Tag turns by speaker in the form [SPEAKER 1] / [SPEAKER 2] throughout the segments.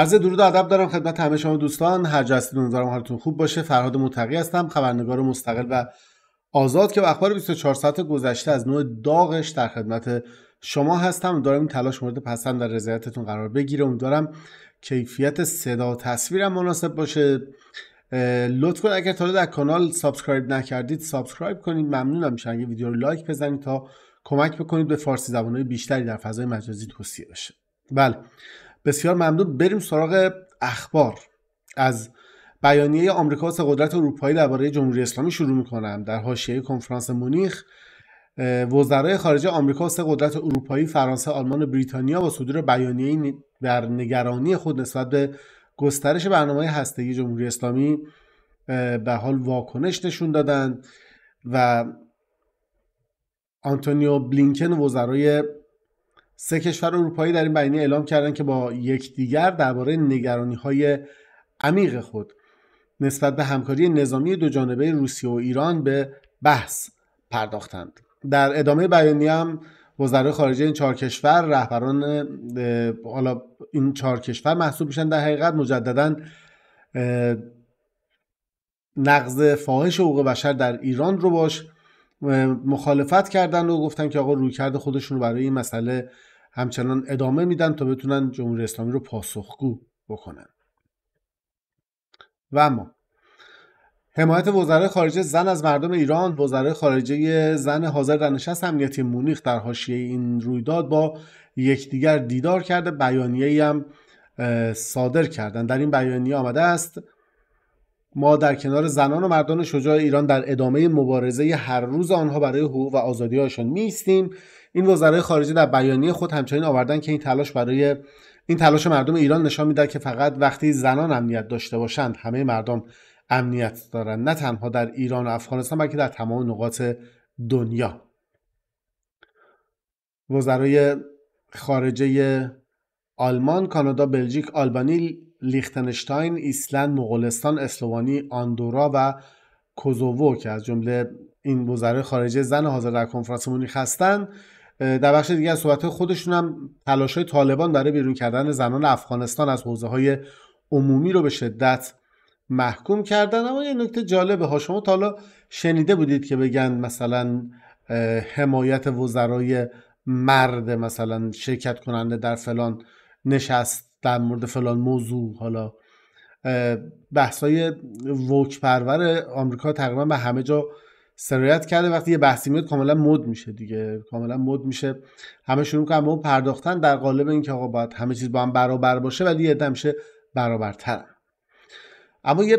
[SPEAKER 1] عرض درود و ادب دارم خدمت همه شما دوستان هر جا هستید حالتون خوب باشه فرهاد متقی هستم خبرنگار مستقل و آزاد که اخبار 24 ساعت گذشته از نوع داغش در خدمت شما هستم دارم این تلاش مورد پسند در رضایتتون قرار بگیره امیدوارم کیفیت صدا و تصویرم مناسب باشه لطف کنید اگر تا در کانال سابسکرایب نکردید سابسکرایب کنید ممنونم میشه اگه ویدیو رو لایک بزنید تا کمک بکنید به فارسی زبانهای بیشتری در فضای مجازی توصیه بشه بله بسیار ممنون بریم سراغ اخبار از بیانیه آمریکا و قدرت اروپایی درباره جمهوری اسلامی شروع میکنم در حاشیه کنفرانس مونیخ وزرای خارجه آمریکا و سه قدرت اروپایی فرانسه آلمان و بریتانیا با صدور بیانیه در نگرانی خود نسبت به گسترش برنامه هسته‌ای جمهوری اسلامی به حال واکنش نشون دادند و آنتونیو بلینکن وزرای سه کشور اروپایی در این بیانیه اعلام کردند که با یکدیگر درباره نگرانی های عمیق خود نسبت به همکاری نظامی دو جانبه روسیه و ایران به بحث پرداختند در ادامه بیانیه هم وزرای خارجه این چهار کشور رهبران حالا این چهار کشور محسوب میشن در حقیقت مجددا نقض فاحش حقوق بشر در ایران رو باش مخالفت کردن و گفتن که آقا رویکرد خودشون رو برای این مسئله همچنان ادامه میدن تا بتونن جمهوری اسلامی رو پاسخگو بکنن و اما حمایت وزرای خارجه زن از مردم ایران وزرای خارجه زن حاضر در نشست امنیتی مونیخ در حاشیه این رویداد با یکدیگر دیدار کرده بیانیه‌ای هم صادر کردن در این بیانیه آمده است ما در کنار زنان و مردان شجاع ایران در ادامه مبارزه هر روز آنها برای حقوق و آزادی هاشون میستیم این وزرای خارجه در بیانیه خود همچنین آوردن که این تلاش برای این تلاش مردم ایران نشان میده که فقط وقتی زنان امنیت داشته باشند همه مردم امنیت دارند نه تنها در ایران و افغانستان بلکه در تمام نقاط دنیا وزرای خارجه آلمان، کانادا، بلژیک، آلبانی، لیختنشتاین، ایسلند، مغولستان، اسلوانی، آندورا و کوزوو که از جمله این وزرای خارجه زن حاضر در کنفرانس مونیخ هستند در بخش دیگه از صحبت خودشون هم تلاش های طالبان برای بیرون کردن زنان افغانستان از حوزه های عمومی رو به شدت محکوم کردن اما یه نکته جالبه ها شما تا حالا شنیده بودید که بگن مثلا حمایت وزرای مرد مثلا شرکت کننده در فلان نشست در مورد فلان موضوع حالا بحثای ووک پرور آمریکا تقریبا به همه جا سرایت کرده وقتی یه بحثی میاد کاملا مد میشه دیگه کاملا مد میشه همه شروع که به پرداختن در قالب اینکه آقا باید همه چیز با هم برابر باشه ولی یه میشه برابرتر اما یه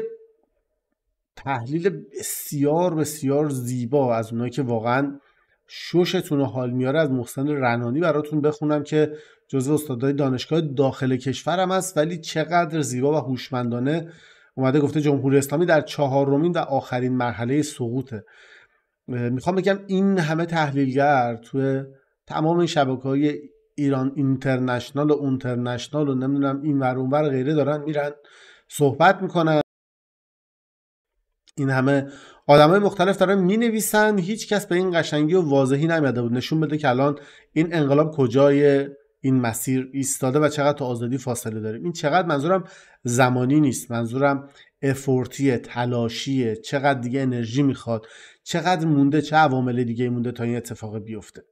[SPEAKER 1] تحلیل بسیار بسیار زیبا از اونایی که واقعا ششتون حال میاره از محسن رنانی براتون بخونم که جزو استادای دانشگاه داخل کشورم است ولی چقدر زیبا و هوشمندانه اومده گفته جمهوری اسلامی در چهارمین و آخرین مرحله سقوطه میخوام بگم این همه تحلیلگر توی تمام این شبکه های ایران اینترنشنال و اونترنشنال و نمیدونم این ور اونور غیره دارن میرن صحبت میکنن این همه آدم های مختلف دارن می نویسن هیچ کس به این قشنگی و واضحی نمیده بود نشون بده که الان این انقلاب کجای این مسیر ایستاده و چقدر تا آزادی فاصله داریم این چقدر منظورم زمانی نیست منظورم افورتیه تلاشیه چقدر دیگه انرژی میخواد چقدر مونده چه عوامل دیگه مونده تا این اتفاق بیفته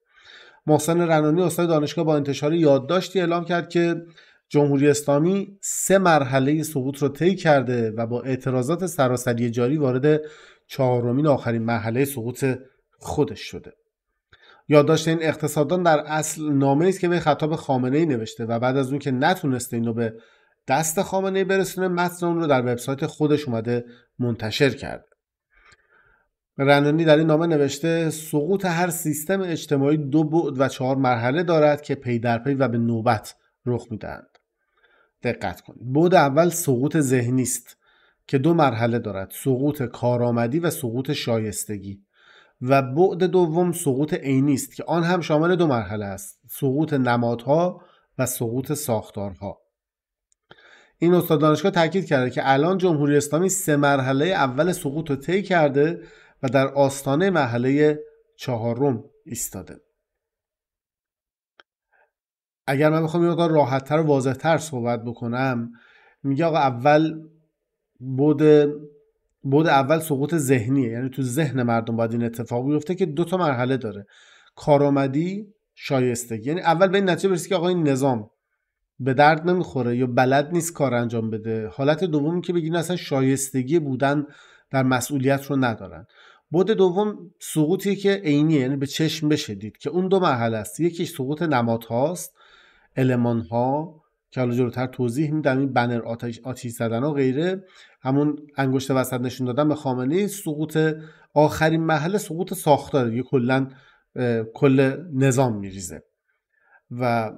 [SPEAKER 1] محسن رنانی استاد دانشگاه با انتشار یادداشتی اعلام کرد که جمهوری اسلامی سه مرحله سقوط رو طی کرده و با اعتراضات سراسری جاری وارد چهارمین آخرین مرحله سقوط خودش شده یادداشت این اقتصاددان در اصل نامه است که به خطاب خامنه ای نوشته و بعد از اون که نتونسته این رو به دست خامنه ای برسونه متن اون رو در وبسایت خودش اومده منتشر کرد. رنانی در این نامه نوشته سقوط هر سیستم اجتماعی دو بعد و چهار مرحله دارد که پی در پی و به نوبت رخ میدهند دقت کنید بعد اول سقوط ذهنی است که دو مرحله دارد سقوط کارآمدی و سقوط شایستگی و بعد دوم سقوط عینی است که آن هم شامل دو مرحله است سقوط نمادها و سقوط ساختارها این استاد دانشگاه تاکید کرده که الان جمهوری اسلامی سه مرحله اول سقوط رو طی کرده و در آستانه مرحله چهارم ایستاده اگر من بخوام یه مقدار راحتتر و واضحتر صحبت بکنم میگه آقا اول بود بود اول سقوط ذهنیه یعنی تو ذهن مردم باید این اتفاق بیفته که دو تا مرحله داره کارآمدی شایستگی یعنی اول به این نتیجه برسی که آقا این نظام به درد نمیخوره یا بلد نیست کار انجام بده حالت دوم که بگین اصلا شایستگی بودن در مسئولیت رو ندارن بود دوم سقوطی که عینیه یعنی به چشم بشه دید که اون دو مرحله است یکیش سقوط نمادهاست المانها که حالا جلوتر توضیح میدم این بنر آتش, آتیش زدن و غیره همون انگشت وسط نشون دادن به خامنه سقوط آخرین محل سقوط ساختار دیگه کلا کل نظام میریزه و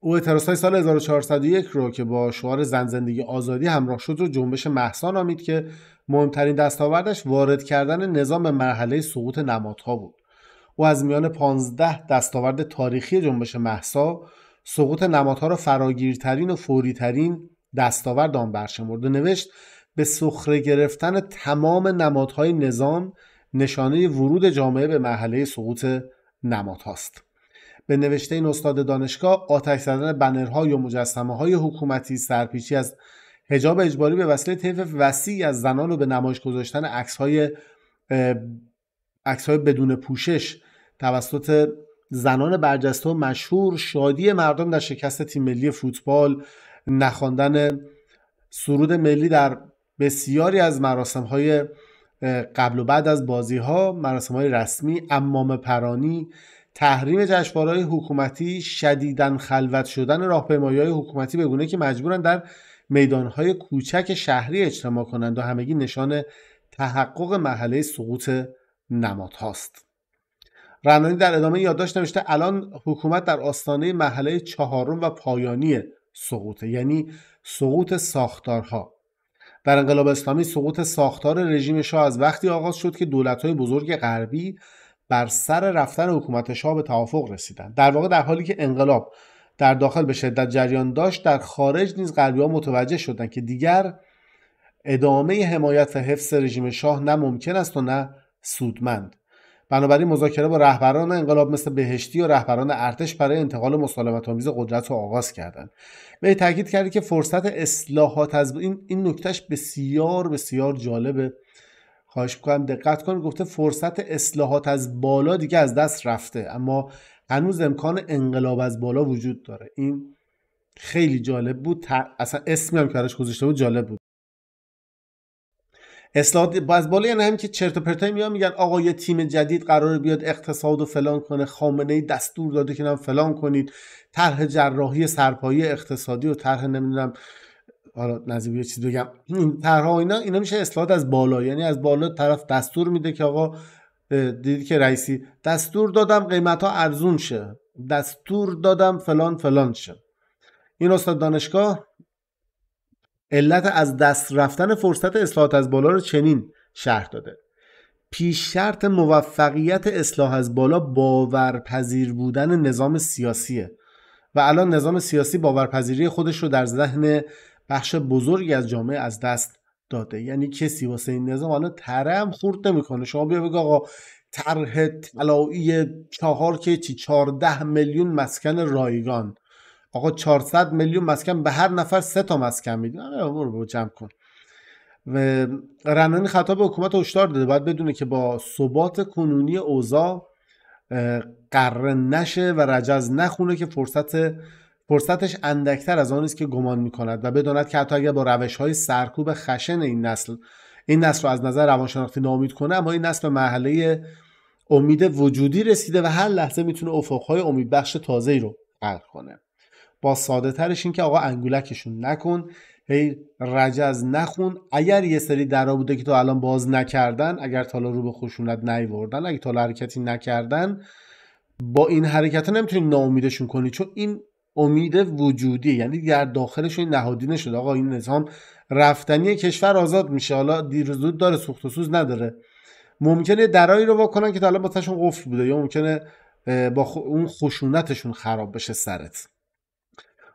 [SPEAKER 1] او اعتراض های سال 1401 رو که با شعار زن زندگی آزادی همراه شد رو جنبش محسا نامید که مهمترین دستاوردش وارد کردن نظام به مرحله سقوط نمادها بود او از میان 15 دستاورد تاریخی جنبش محسا سقوط نمادها را فراگیرترین و فوریترین دستاورد آن برشمرد و نوشت به سخره گرفتن تمام نمادهای نظام نشانه ورود جامعه به مرحله سقوط نمادهاست به نوشته این استاد دانشگاه آتش زدن بنرها یا مجسمه های حکومتی سرپیچی از حجاب اجباری به وسیله طیف وسیعی از زنان و به نمایش گذاشتن عکس های بدون پوشش توسط زنان برجسته و مشهور شادی مردم در شکست تیم ملی فوتبال نخواندن سرود ملی در بسیاری از مراسم های قبل و بعد از بازی ها مراسم های رسمی امام پرانی تحریم های حکومتی شدیدن خلوت شدن های حکومتی به گونه که مجبورن در میدان های کوچک شهری اجتماع کنند و همگی نشان تحقق محله سقوط نمادهاست. رنانی در ادامه یادداشت نوشته الان حکومت در آستانه محله چهارم و پایانی سقوطه یعنی سقوط ساختارها در انقلاب اسلامی سقوط ساختار رژیم شاه از وقتی آغاز شد که دولت‌های بزرگ غربی بر سر رفتن حکومت شاه به توافق رسیدند در واقع در حالی که انقلاب در داخل به شدت جریان داشت در خارج نیز ها متوجه شدند که دیگر ادامه حمایت و حفظ رژیم شاه نه ممکن است و نه سودمند بنابراین مذاکره با رهبران انقلاب مثل بهشتی و رهبران ارتش برای انتقال مسالمت آمیز قدرت رو آغاز کردند وی تاکید کرد که فرصت اصلاحات از این این نکتهش بسیار بسیار جالبه خواهش میکنم دقت کن گفته فرصت اصلاحات از بالا دیگه از دست رفته اما هنوز امکان انقلاب از بالا وجود داره این خیلی جالب بود اصلا اسمی هم که گذاشته بود جالب بود اصلاحات از بالا یعنی همین که چرت و پرتای میان میگن آقا یه تیم جدید قرار بیاد اقتصاد و فلان کنه خامنه دستور داده که نم فلان کنید طرح جراحی سرپایی اقتصادی و طرح نمیدونم حالا نزدیک یه چیز بگم اینا اینا میشه اصلاحات از بالا یعنی از بالا طرف دستور میده که آقا دیدی که رئیسی دستور دادم قیمت ها ارزون شه دستور دادم فلان فلان شه این استاد دانشگاه علت از دست رفتن فرصت اصلاحات از بالا رو چنین شرح داده پیش شرط موفقیت اصلاح از بالا باورپذیر بودن نظام سیاسیه و الان نظام سیاسی باورپذیری خودش رو در ذهن بخش بزرگی از جامعه از دست داده یعنی کسی واسه این نظام الان تره هم خورد نمیکنه شما بیا بگو آقا طرح طلایی چهار که چی میلیون مسکن رایگان آقا 400 میلیون مسکن به هر نفر سه تا مسکن میدین رو برو جمع کن و رنانی خطاب به حکومت هشدار داده باید بدونه که با ثبات کنونی اوزا قره نشه و رجز نخونه که فرصت فرصتش اندکتر از آن است که گمان میکند و بداند که حتی اگر با روش های سرکوب خشن این نسل این نسل رو از نظر روانشناختی نامید کنه اما این نسل به مرحله امید وجودی رسیده و هر لحظه میتونه افقهای امیدبخش تازه‌ای رو خلق کنه با ساده ترش این که آقا انگولکشون نکن هی رجز نخون اگر یه سری درا بوده که تو الان باز نکردن اگر تالا رو به خشونت نیوردن اگه تالا حرکتی نکردن با این حرکت نمیتونی ناامیدشون کنی چون این امید وجودی یعنی در داخلشون این نهادی نشده آقا این نظام رفتنی کشور آزاد میشه حالا دیر زود داره سوخت و سوز نداره ممکنه درایی رو واکنن که تا الان قفل بوده یا ممکنه با اون خشونتشون خراب بشه سرت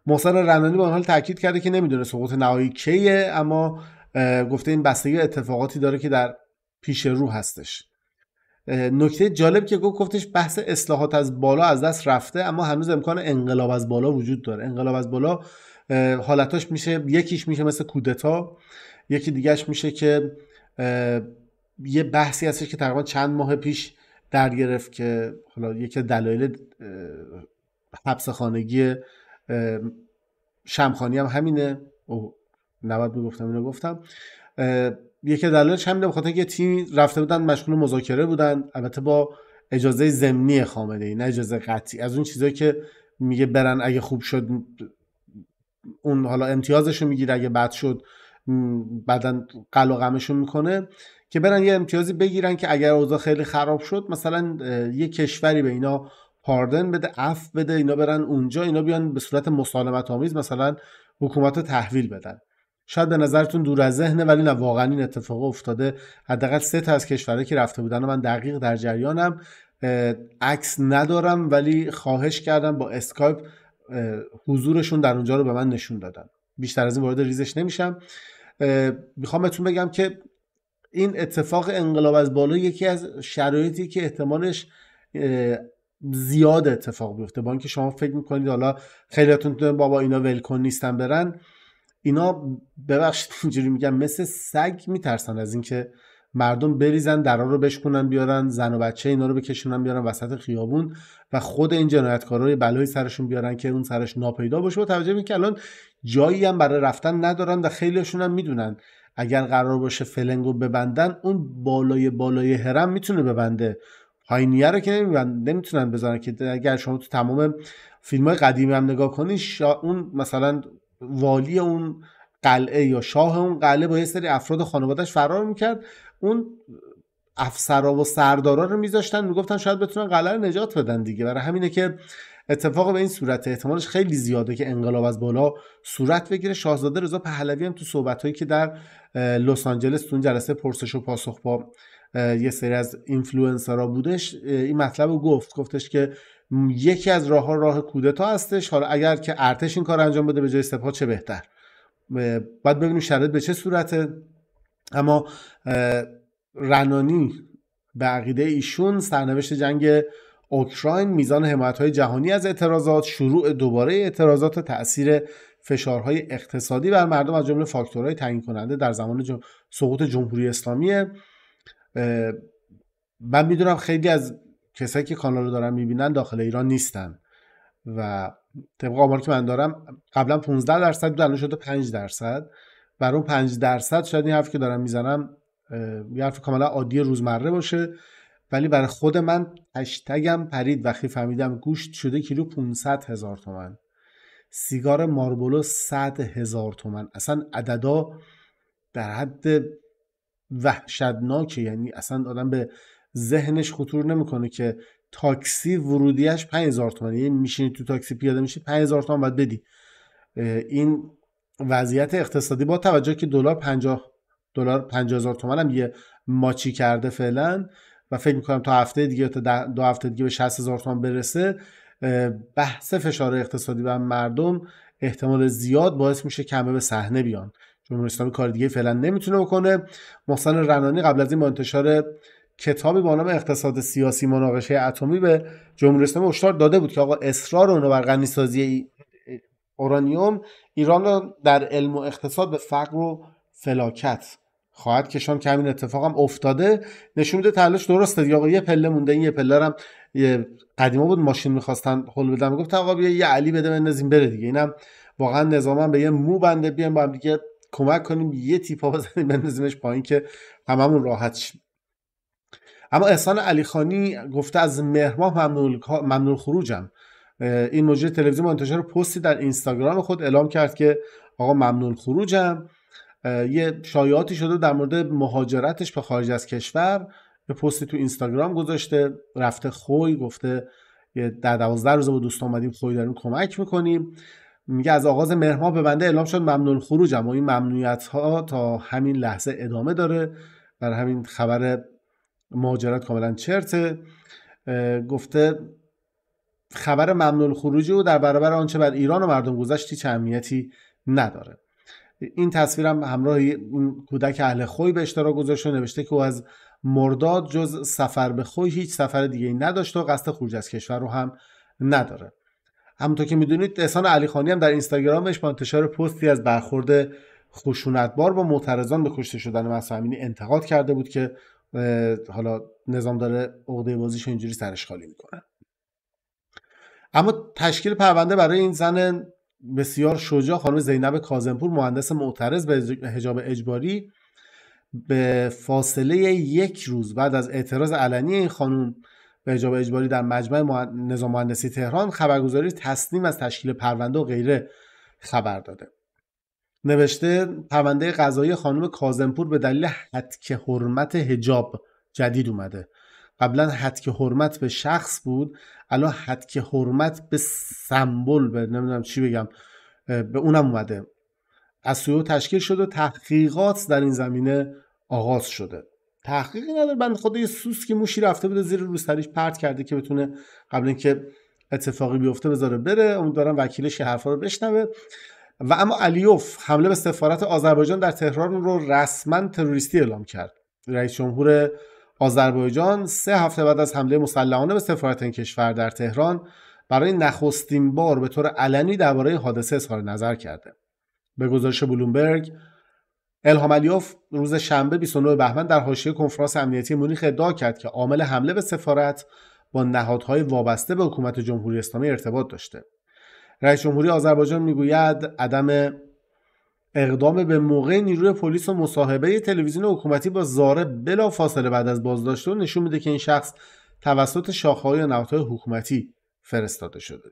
[SPEAKER 1] محسن رنانی با حال تاکید کرده که نمیدونه سقوط نهایی کیه اما گفته این بستگی اتفاقاتی داره که در پیش رو هستش نکته جالب که گفتش بحث اصلاحات از بالا از دست رفته اما هنوز امکان انقلاب از بالا وجود داره انقلاب از بالا حالتاش میشه یکیش میشه مثل کودتا یکی دیگهش میشه که یه بحثی هستش که تقریبا چند ماه پیش در گرفت که حالا یکی دلایل حبس خانگی شمخانی هم همینه او نباید میگفتم اینو گفتم یکی دلایلش همینه بخاطر اینکه تیم رفته بودن مشغول مذاکره بودن البته با اجازه ضمنی خامنه ای نه اجازه قطعی از اون چیزایی که میگه برن اگه خوب شد اون حالا امتیازشو میگیره اگه بد شد بعدا قل و غمشو میکنه که برن یه امتیازی بگیرن که اگر اوضاع خیلی خراب شد مثلا یه کشوری به اینا پاردن بده اف بده اینا برن اونجا اینا بیان به صورت مسالمت آمیز مثلا حکومت رو تحویل بدن شاید به نظرتون دور از ذهنه ولی نه واقعا این اتفاق افتاده حداقل سه تا از کشورهایی که رفته بودن و من دقیق در جریانم عکس ندارم ولی خواهش کردم با اسکایپ حضورشون در اونجا رو به من نشون دادن بیشتر از این وارد ریزش نمیشم میخوام بهتون بگم که این اتفاق انقلاب از بالا یکی از شرایطی که احتمالش زیاد اتفاق بیفته با اینکه شما فکر میکنید حالا خیلیاتون بابا اینا ولکن نیستن برن اینا ببخشید اینجوری میگم مثل سگ میترسن از اینکه مردم بریزن درا رو بشکنن بیارن زن و بچه اینا رو بکشونن بیارن وسط خیابون و خود این جنایتکارا رو بلایی سرشون بیارن که اون سرش ناپیدا باشه با توجه به اینکه الان جایی هم برای رفتن ندارن و خیلیشون هم میدونن اگر قرار باشه فلنگو ببندن اون بالای بالای هرم میتونه ببنده هاینیه رو که نمیتونن بذارن که اگر شما تو تمام فیلم های قدیمی هم نگاه کنی شا... اون مثلا والی اون قلعه یا شاه اون قلعه با یه سری افراد خانوادهش فرار میکرد اون افسرا و سردارا رو میذاشتن میگفتن شاید بتونن قلعه رو نجات بدن دیگه برای همینه که اتفاق به این صورت احتمالش خیلی زیاده که انقلاب از بالا صورت بگیره شاهزاده رضا پهلوی هم تو صحبتایی که در لس آنجلس تو جلسه پرسش و پاسخ با یه سری از اینفلوئنسرها بودش این مطلب رو گفت گفتش که یکی از راه ها راه کودتا هستش حالا اگر که ارتش این کار انجام بده به جای سپاه چه بهتر باید ببینیم شرایط به چه صورته اما رنانی به عقیده ایشون سرنوشت جنگ اوکراین میزان حمایت های جهانی از اعتراضات شروع دوباره اعتراضات و تاثیر فشارهای اقتصادی بر مردم از جمله فاکتورهای تعیین کننده در زمان سقوط جمهوری اسلامیه. من میدونم خیلی از کسایی که کانال رو دارن میبینن داخل ایران نیستن و طبق آمار که من دارم قبلا 15 درصد بود الان شده 5 درصد بر اون 5 درصد شاید این حرف که دارم میزنم یه حرف کاملا عادی روزمره باشه ولی برای خود من هشتگم پرید وقتی فهمیدم گوشت شده کیلو 500 هزار تومن سیگار ماربولو 100 هزار تومن اصلا عددا در حد وحشتناکه یعنی اصلا آدم به ذهنش خطور نمیکنه که تاکسی ورودیش 5000 تومانه یعنی میشینی تو تاکسی پیاده میشی 5000 تومان باید بدی این وضعیت اقتصادی با توجه که دلار 50 دلار 50000 تومان هم یه ماچی کرده فعلا و فکر میکنم تا هفته دیگه تا دو هفته دیگه به 60000 تومان برسه بحث فشار اقتصادی بر مردم احتمال زیاد باعث میشه کمه به صحنه بیان جمهوری اسلامی کار دیگه فعلا نمیتونه بکنه محسن رنانی قبل از این با انتشار کتابی با نام اقتصاد سیاسی مناقشه اتمی به جمهوری اسلامی هشدار داده بود که آقا اصرار اونو بر غنی سازی اورانیوم ایران را در علم و اقتصاد به فقر و فلاکت خواهد کشان که همین اتفاق هم افتاده نشون میده تلاش درسته یا یه پله مونده این یه پله هم یه قدیما بود ماشین میخواستن حل بدن میگفت آقا بیا یه علی بده بندازیم بره دیگه اینم واقعا نظاما به یه مو بنده بیام با هم دیگه کمک کنیم یه تیپا بزنیم بندازیمش پایین که هممون راحت شیم اما احسان علیخانی گفته از مهرماه ممنون, خروجم این مجری تلویزیون منتشر رو پستی در اینستاگرام خود اعلام کرد که آقا ممنون خروجم یه شایعاتی شده در مورد مهاجرتش به خارج از کشور یه پستی تو اینستاگرام گذاشته رفته خوی گفته یه در دوازده روزه با دوست آمدیم خوی داریم کمک میکنیم میگه از آغاز مهما به بنده اعلام شد ممنون خروجم و این ممنوعیت ها تا همین لحظه ادامه داره بر همین خبر مهاجرت کاملا چرته گفته خبر ممنون خروجی و در برابر آنچه بر ایران و مردم گذشتی چه اهمیتی نداره این تصویرم همراه کودک اهل خوی به اشتراک گذاشته نوشته که او از مرداد جز سفر به خوی هیچ سفر دیگه ای نداشته و قصد خروج از کشور رو هم نداره همونطور که میدونید احسان علی خانی هم در اینستاگرامش با انتشار پستی از برخورد خشونتبار با معترضان به کشته شدن امینی انتقاد کرده بود که حالا نظام داره عقده بازیش اینجوری سرش خالی میکنه اما تشکیل پرونده برای این زن بسیار شجاع خانم زینب کازمپور مهندس معترض به حجاب اجباری به فاصله یک روز بعد از اعتراض علنی این خانم و اجاب اجباری در مجمع نظام مهندسی تهران خبرگزاری تسلیم از تشکیل پرونده و غیره خبر داده نوشته پرونده قضایی خانم کازمپور به دلیل حدک حرمت هجاب جدید اومده قبلا حدک حرمت به شخص بود الان حدک حرمت به سمبل به نمیدونم چی بگم به اونم اومده از سویو تشکیل شده و تحقیقات در این زمینه آغاز شده تحقیقی نداره بند خدا یه سوس که موشی رفته بوده زیر روسریش پرت کرده که بتونه قبل اینکه اتفاقی بیفته بذاره بره امیدوارم وکیلش حرفا رو بشنوه و اما علیوف حمله به سفارت آذربایجان در تهران رو رسما تروریستی اعلام کرد رئیس جمهور آذربایجان سه هفته بعد از حمله مسلحانه به سفارت این کشور در تهران برای نخستین بار به طور علنی درباره حادثه اظهار نظر کرده به گزارش بلومبرگ الهام علیوف روز شنبه 29 بهمن در حاشیه کنفرانس امنیتی مونیخ ادعا کرد که عامل حمله به سفارت با نهادهای وابسته به حکومت جمهوری اسلامی ارتباط داشته رئیس جمهوری آذربایجان میگوید عدم اقدام به موقع نیروی پلیس و مصاحبه تلویزیون حکومتی با زاره بلا فاصله بعد از بازداشت نشون میده که این شخص توسط شاخه‌های نهادهای حکومتی فرستاده شده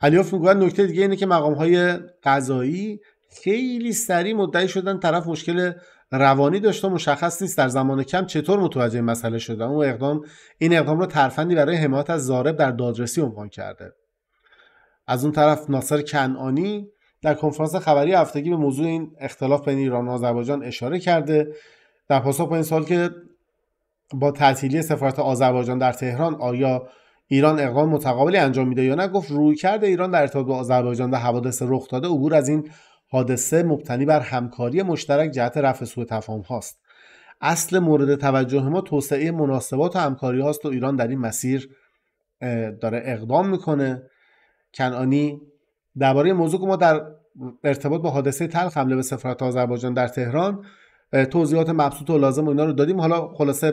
[SPEAKER 1] علیوف میگوید نکته دیگه اینه که مقام قضایی خیلی سریع مدعی شدن طرف مشکل روانی داشته مشخص نیست در زمان کم چطور متوجه این مسئله شده اون اقدام این اقدام رو ترفندی برای حمایت از زارب در دادرسی عنوان کرده از اون طرف ناصر کنعانی در کنفرانس خبری هفتگی به موضوع این اختلاف بین ایران و آذربایجان اشاره کرده در پاسخ به این سال که با تعطیلی سفارت آذربایجان در تهران آیا ایران اقدام متقابلی انجام میده یا نه گفت کرده ایران در ارتباط با آذربایجان و حوادث رخ داده عبور از این حادثه مبتنی بر همکاری مشترک جهت رفع سوء تفاهم هاست اصل مورد توجه ما توسعه مناسبات و همکاری هاست و ایران در این مسیر داره اقدام میکنه کنانی درباره موضوع که ما در ارتباط با حادثه تلخ حمله به سفارت آذربایجان در تهران توضیحات مبسوط و لازم و اینا رو دادیم حالا خلاصه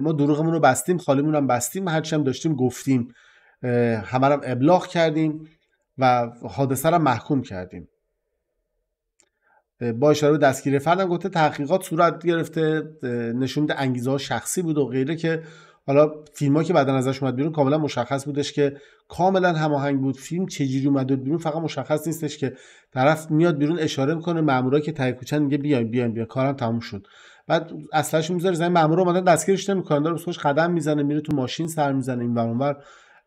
[SPEAKER 1] ما دروغمون رو بستیم خالیمون هم بستیم هرچی هم داشتیم گفتیم همه ابلاغ کردیم و حادثه رو محکوم کردیم با اشاره به دستگیر فردم گفته تحقیقات صورت گرفته نشونده انگیزه ها شخصی بود و غیره که حالا فیلم ها که بعدا ازش اومد بیرون کاملا مشخص بودش که کاملا هماهنگ بود فیلم چجوری اومد بیرون فقط مشخص نیستش که طرف میاد بیرون اشاره میکنه مامورا که تای کوچن میگه بیایم بیایم بیا کارم تموم شد بعد اصلش میذاره زمین مامورا اومدن دستگیرش نمیکنن داره بسوش قدم میزنه میره تو ماشین سر میزنه این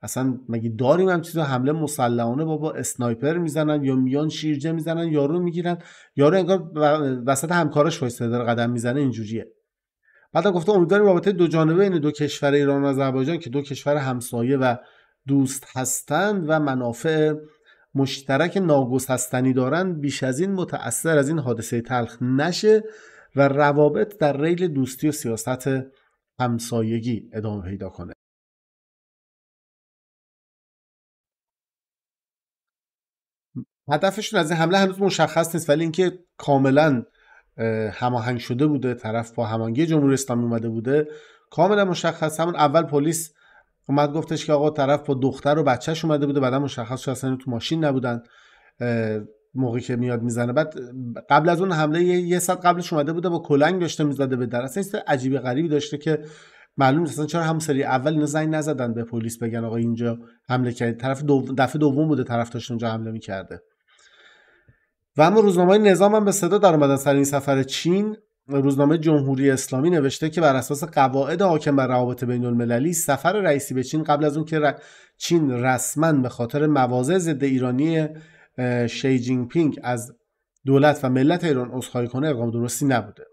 [SPEAKER 1] اصلا مگه داریم هم چیزا حمله مسلحانه بابا اسنایپر میزنن یا میان شیرجه میزنن یارو میگیرن یارو انگار وسط همکارش وایساده داره قدم میزنه اینجوریه بعد گفته امیدواریم رابطه دو جانبه این دو کشور ایران و آذربایجان که دو کشور همسایه و دوست هستند و منافع مشترک هستنی دارند بیش از این متاثر از این حادثه تلخ نشه و روابط در ریل دوستی و سیاست همسایگی ادامه پیدا کنه هدفشون از این حمله هنوز مشخص نیست ولی اینکه کاملا هماهنگ شده بوده طرف با همانگی جمهوری اسلامی اومده بوده کاملا مشخص همون اول پلیس اومد گفتش که آقا طرف با دختر و بچهش اومده بوده بعدا مشخص شد اصلا تو ماشین نبودن موقعی که میاد میزنه بعد قبل از اون حمله یه ساعت قبلش اومده بوده با کلنگ داشته میزده به در اصلا عجیبی غریبی داشته که معلوم نیست چرا هم سری اول اینا زنگ نزدن به پلیس بگن آقا اینجا حمله کرد طرف دو... دفعه دوم بوده طرف داشت اونجا حمله میکرده و اما روزنامه نظام هم به صدا در اومدن سر این سفر چین روزنامه جمهوری اسلامی نوشته که بر اساس قواعد حاکم بر روابط بین المللی سفر رئیسی به چین قبل از اون که چین رسما به خاطر مواضع ضد ایرانی شی جینگ پینگ از دولت و ملت ایران عذرخواهی کنه اقام درستی نبوده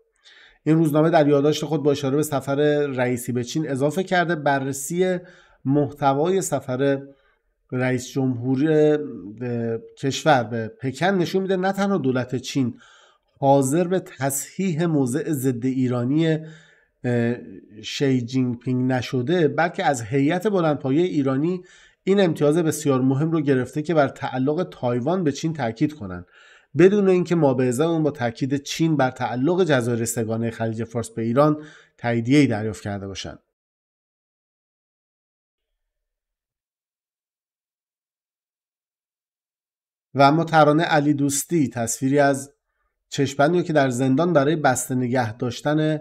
[SPEAKER 1] این روزنامه در یادداشت خود با اشاره به سفر رئیسی به چین اضافه کرده بررسی محتوای سفر رئیس جمهور کشور به پکن نشون میده نه تنها دولت چین حاضر به تصحیح موضع ضد ایرانی شی جینگ پینگ نشده بلکه از هیئت بلندپایه ایرانی این امتیاز بسیار مهم رو گرفته که بر تعلق تایوان به چین تاکید کنند بدون اینکه ما به اون با تاکید چین بر تعلق جزایر سگانه خلیج فارس به ایران ای دریافت کرده باشند و اما ترانه علی دوستی تصویری از چشمبندی که در زندان برای بسته نگه داشتن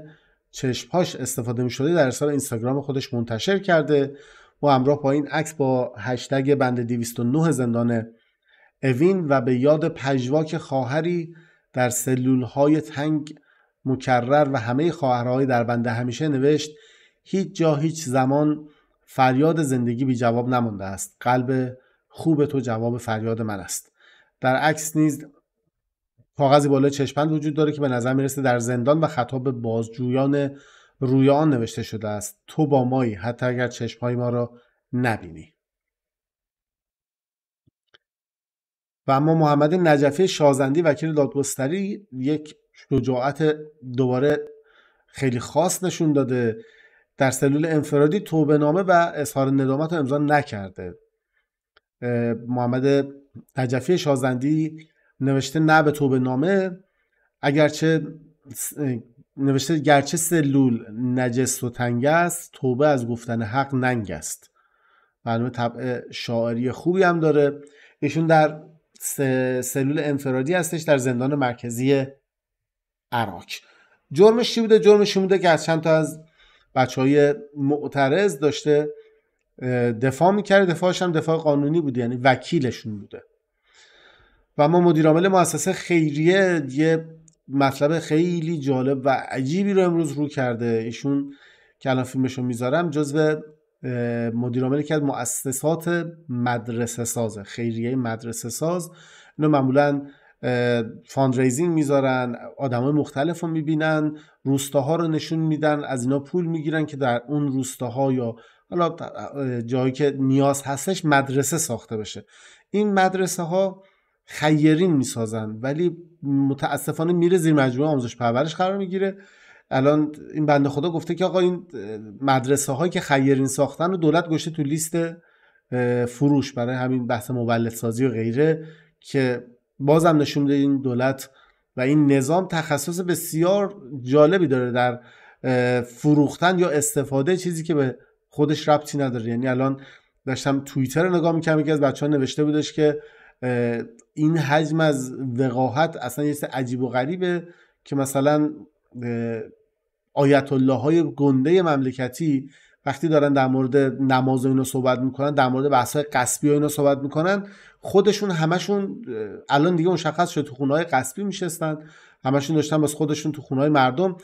[SPEAKER 1] چشپاش استفاده می شده در سال اینستاگرام خودش منتشر کرده و همراه با این عکس با هشتگ بند 209 زندان اوین و به یاد پژواک خواهری در سلول های تنگ مکرر و همه خواهرهای در بنده همیشه نوشت هیچ جا هیچ زمان فریاد زندگی بی جواب نمانده است قلب خوب تو جواب فریاد من است در عکس نیز کاغذی بالای چشپند وجود داره که به نظر میرسه در زندان و خطاب به بازجویان روی آن نوشته شده است تو با مایی حتی اگر چشمهای ما را نبینی و اما محمد نجفی شازندی وکیل دادگستری یک شجاعت دوباره خیلی خاص نشون داده در سلول انفرادی توبه نامه و اظهار ندامت رو امضا نکرده محمد نجفی شازندی نوشته نه به توبه نامه اگرچه نوشته گرچه سلول نجس و تنگ است توبه از گفتن حق ننگ است معلومه طبع شاعری خوبی هم داره ایشون در سلول انفرادی هستش در زندان مرکزی عراق جرمش چی بوده؟ جرمش بوده که از چند تا از بچه های معترض داشته دفاع میکرد، دفاعش هم دفاع قانونی بود یعنی وکیلشون بوده و ما مدیرعامل مؤسسه خیریه یه مطلب خیلی جالب و عجیبی رو امروز رو کرده ایشون که الان فیلمشو میذارم جزو مدیرعامل که از مؤسسات مدرسه سازه خیریه مدرسه ساز اینو معمولا فاندریزینگ میذارن آدمای مختلف رو میبینن روستاها رو نشون میدن از اینا پول میگیرن که در اون روستاها یا حالا جایی که نیاز هستش مدرسه ساخته بشه این مدرسه ها خیرین میسازن ولی متاسفانه میره زیر مجموعه آموزش پرورش قرار میگیره الان این بنده خدا گفته که آقا این مدرسه هایی که خیرین ساختن و دولت گشته تو لیست فروش برای همین بحث مولدسازی و غیره که بازم نشون میده این دولت و این نظام تخصص بسیار جالبی داره در فروختن یا استفاده چیزی که به خودش ربطی نداره یعنی الان داشتم توییتر رو نگاه میکردم یکی از بچه ها نوشته بودش که این حجم از وقاحت اصلا یه عجیب و غریبه که مثلا آیت الله های گنده مملکتی وقتی دارن در مورد نماز و اینو صحبت میکنن در مورد بحث های قصبی و اینو صحبت میکنن خودشون همشون الان دیگه مشخص شد تو خونه های قصبی میشستن همشون داشتن باز خودشون تو خونه مردم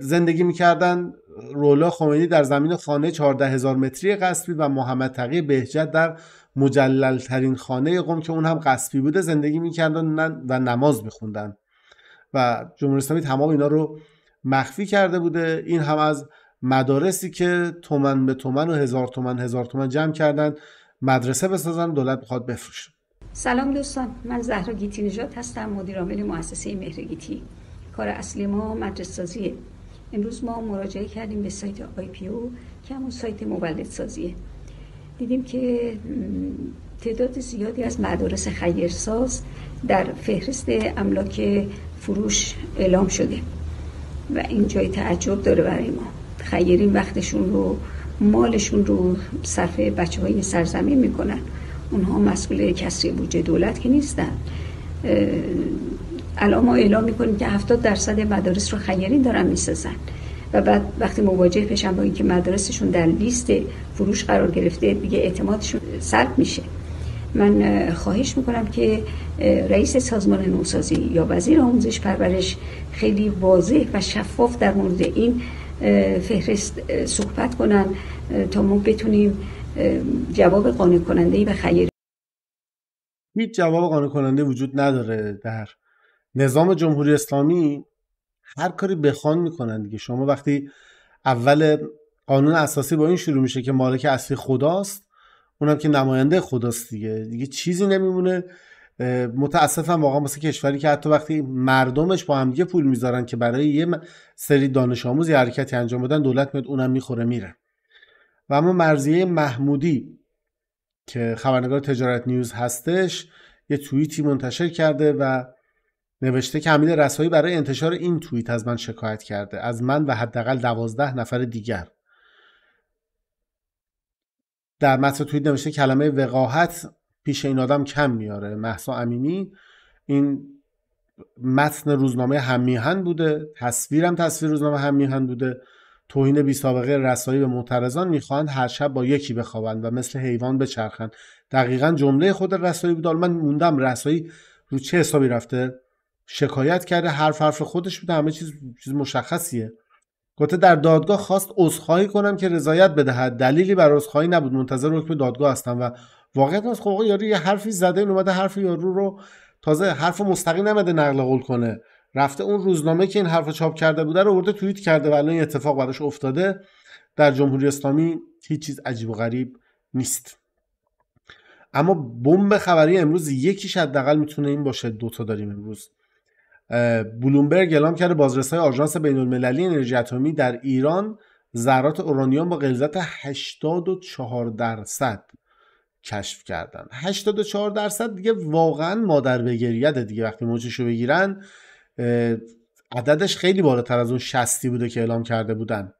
[SPEAKER 1] زندگی میکردن رولا خمینی در زمین خانه 14 هزار متری قصبی و محمد تقی بهجت در مجللترین خانه قوم که اون هم قصبی بوده زندگی میکردن و نماز میخوندن و جمهوری اسلامی تمام اینا رو مخفی کرده بوده این هم از مدارسی که تومن به تومن و هزار تومن هزار تومن جمع کردن مدرسه بسازن دولت بخواد بفروشن
[SPEAKER 2] سلام دوستان من زهرا گیتی نجات هستم مدیرعامل مؤسسه مهر گیتی کار اصلی ما سازیه امروز ما مراجعه کردیم به سایت آی پی او که همون سایت مولد سازیه دیدیم که تعداد زیادی از مدارس خیرساز در فهرست املاک فروش اعلام شده و این جای تعجب داره برای ما خیرین وقتشون رو مالشون رو صرف بچه های سرزمین میکنن اونها مسئول کسری بودجه دولت که نیستن الان ما اعلام میکنیم که 70 درصد مدارس رو خیرین دارن میسازن و بعد وقتی مواجه بشن با اینکه مدارسشون در لیست فروش قرار گرفته دیگه اعتمادشون سلب میشه من خواهش میکنم که رئیس سازمان نوسازی یا وزیر آموزش پرورش خیلی واضح و شفاف در مورد این فهرست صحبت کنن تا ما بتونیم جواب قانع کننده به خیر
[SPEAKER 1] هیچ جواب قانع کننده وجود نداره در نظام جمهوری اسلامی هر کاری بخوان میکنن دیگه شما وقتی اول قانون اساسی با این شروع میشه که مالک اصلی خداست اونم که نماینده خداست دیگه دیگه چیزی نمیمونه متاسفم واقعا واسه کشوری که حتی وقتی مردمش با هم دیگه پول میذارن که برای یه سری دانش آموز حرکتی انجام بدن دولت میاد اونم میخوره میره و اما مرزیه محمودی که خبرنگار تجارت نیوز هستش یه توییتی منتشر کرده و نوشته که حمید رسایی برای انتشار این توییت از من شکایت کرده از من و حداقل دوازده نفر دیگر در متن توییت نوشته کلمه وقاحت پیش این آدم کم میاره محسا امینی این متن روزنامه همیهن بوده تصویرم تصویر روزنامه همیهن بوده توهین بی سابقه رسایی به معترضان میخواهند هر شب با یکی بخوابند و مثل حیوان بچرخند دقیقا جمله خود رسایی بود من موندم رسایی رو چه حسابی رفته شکایت کرده حرف حرف خودش بوده همه چیز چیز مشخصیه گفته در دادگاه خواست عذرخواهی کنم که رضایت بدهد دلیلی بر عذرخواهی نبود منتظر حکم دادگاه هستم و واقعیت از خب یاری یه حرفی زده این اومده حرف یارو رو تازه حرف مستقیم نمده نقل قول کنه رفته اون روزنامه که این حرف چاپ کرده بوده رو ورده توییت کرده و الان این اتفاق براش افتاده در جمهوری اسلامی هیچ چیز عجیب و غریب نیست اما بمب خبری امروز یکیش حداقل میتونه این باشه تا داریم امروز بلومبرگ اعلام کرده های آژانس بین المللی انرژی اتمی در ایران ذرات اورانیوم با غلظت 84 درصد کشف کردن 84 درصد دیگه واقعا مادر بگریده دیگه وقتی موجش رو بگیرن عددش خیلی بالاتر از اون شستی بوده که اعلام کرده بودن